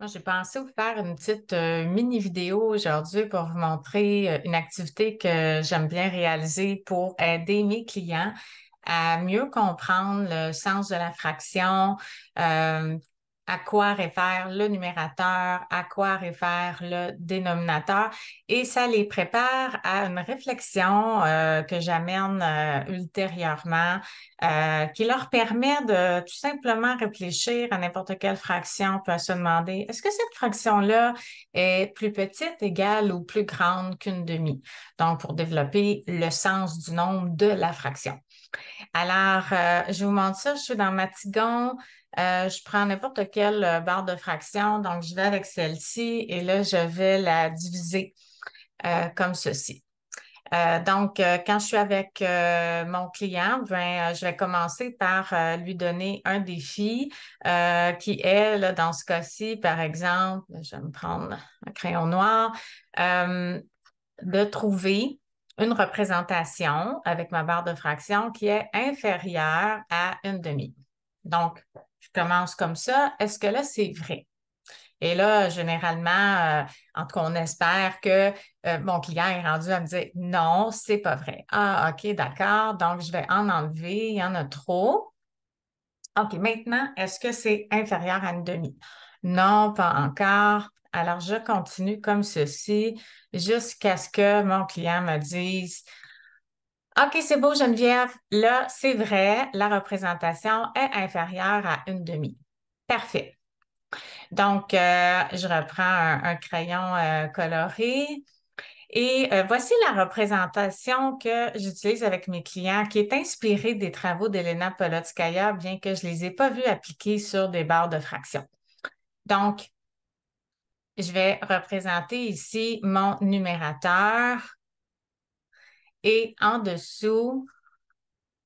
Moi, j'ai pensé vous faire une petite euh, mini-vidéo aujourd'hui pour vous montrer euh, une activité que j'aime bien réaliser pour aider mes clients à mieux comprendre le sens de la fraction, euh, à quoi réfère le numérateur, à quoi réfère le dénominateur, et ça les prépare à une réflexion euh, que j'amène euh, ultérieurement, euh, qui leur permet de tout simplement réfléchir à n'importe quelle fraction, On peut se demander, est-ce que cette fraction-là est plus petite, égale ou plus grande qu'une demi? Donc, pour développer le sens du nombre de la fraction. Alors, euh, je vous montre ça, je suis dans Matigon, euh, je prends n'importe quelle euh, barre de fraction, donc je vais avec celle-ci et là, je vais la diviser euh, comme ceci. donc, quand je suis avec mon client, ben, je vais commencer par lui donner un défi qui est, dans ce cas-ci, par exemple, je vais me prendre un crayon noir, de trouver une représentation avec ma barre de fraction qui est inférieure à une demi. Donc, je commence comme ça. Est-ce que là, c'est vrai? Et là, généralement, euh, en tout cas, on espère que euh, mon client est rendu à me dire non, c'est pas vrai. Ah, OK, d'accord. Donc, je vais en enlever. Il y en a trop. OK, maintenant, est-ce que c'est inférieur à une demi? Non, pas encore. Alors, je continue comme ceci jusqu'à ce que mon client me dise OK, c'est beau, Geneviève. Là, c'est vrai, la représentation est inférieure à une demi. Parfait. Donc, euh, je reprends un, crayon euh, coloré. Et euh, voici la représentation que j'utilise avec mes clients, qui est inspirée des travaux d'Elena Polotskaya, bien que je ne les ai pas vus appliquer sur des barres de fraction. Donc, je vais représenter ici mon numérateur et en dessous,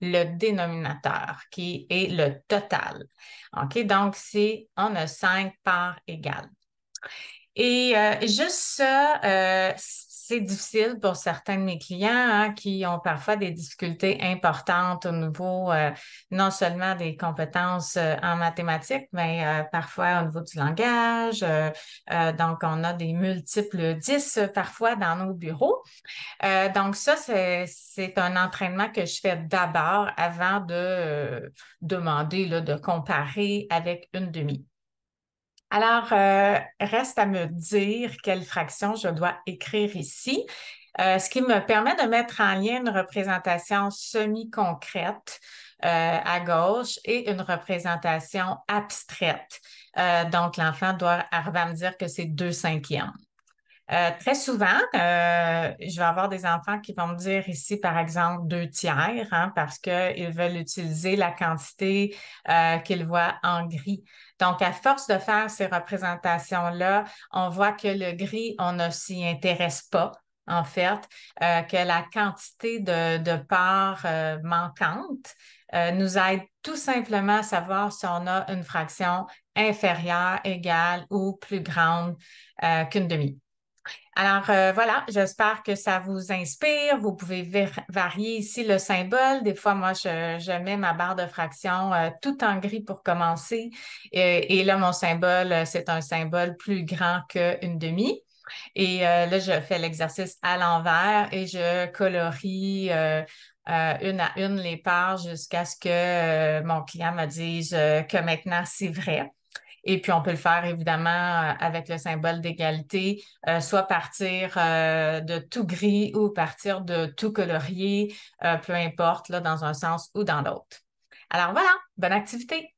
le dénominateur, qui est le total. OK? Donc, c'est on a 5 parts égales. Et euh, juste ça, euh, c'est difficile pour certains de mes clients hein, qui ont parfois des difficultés importantes au niveau euh, non seulement des compétences en mathématiques, mais parfois au niveau du langage. donc, on a des multiples 10 parfois dans nos bureaux. donc, ça, c'est un entraînement que je fais d'abord avant de demander de comparer avec une demi. Alors, euh, reste à me dire quelle fraction je dois écrire ici, euh, ce qui me permet de mettre en lien une représentation semi-concrète euh, à gauche et une représentation abstraite. donc, l'enfant doit me dire que c'est deux cinquièmes. Euh, très souvent, euh, je vais avoir des enfants qui vont me dire ici, par exemple, deux tiers, hein, parce qu'ils veulent utiliser la quantité euh, qu'ils voient en gris. Donc, à force de faire ces représentations-là, on voit que le gris, on ne s'y intéresse pas en fait, que la quantité de, parts manquantes nous aide tout simplement à savoir si on a une fraction inférieure, égale ou plus grande qu'une demi. Alors euh, voilà, j'espère que ça vous inspire. Vous pouvez varier ici le symbole. Des fois, moi, je, mets ma barre de fraction euh, tout en gris pour commencer. Et, là, mon symbole, euh, c'est un symbole plus grand qu'une demi. Et là, je fais l'exercice à l'envers et je colorie une à une les parts jusqu'à ce que mon client me dise que maintenant c'est vrai. Et puis, on peut le faire évidemment euh, avec le symbole d'égalité, euh, soit partir euh, de tout gris ou partir de tout colorier, peu importe, dans un sens ou dans l'autre. Alors voilà, bonne activité.